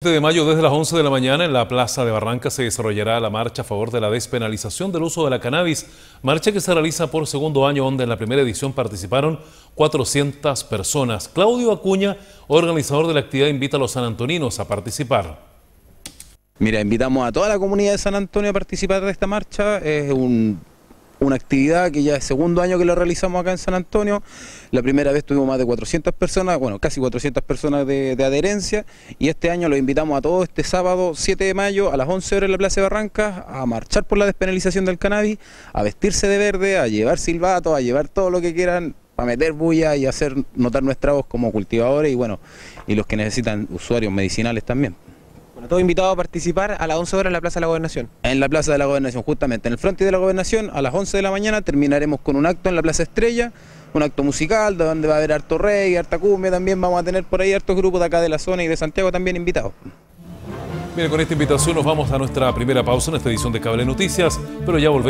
de mayo desde las 11 de la mañana en la Plaza de Barranca se desarrollará la marcha a favor de la despenalización del uso de la cannabis, marcha que se realiza por segundo año donde en la primera edición participaron 400 personas. Claudio Acuña, organizador de la actividad, invita a los sanantoninos a participar. Mira, invitamos a toda la comunidad de San Antonio a participar de esta marcha. Es un una actividad que ya es segundo año que la realizamos acá en San Antonio. La primera vez tuvimos más de 400 personas, bueno, casi 400 personas de, adherencia y este año los invitamos a todos este sábado 7 de mayo a las 11 horas en la Plaza de Barrancas a marchar por la despenalización del cannabis, a vestirse de verde, a llevar silbato, a llevar todo lo que quieran para meter bulla y hacer notar nuestra voz como cultivadores y bueno, y los que necesitan usuarios medicinales también. Bueno, todo invitado a participar a las 11 horas en la Plaza de la Gobernación. En la Plaza de la Gobernación, justamente, en el frente de la Gobernación, a las 11 de la mañana terminaremos con un acto en la Plaza Estrella, un acto musical donde va a haber harto rey, harta cumbia también, vamos a tener por ahí hartos grupos de acá de la zona y de Santiago también invitados. Mire, con esta invitación nos vamos a nuestra primera pausa en esta edición de Cable Noticias, pero ya volvemos.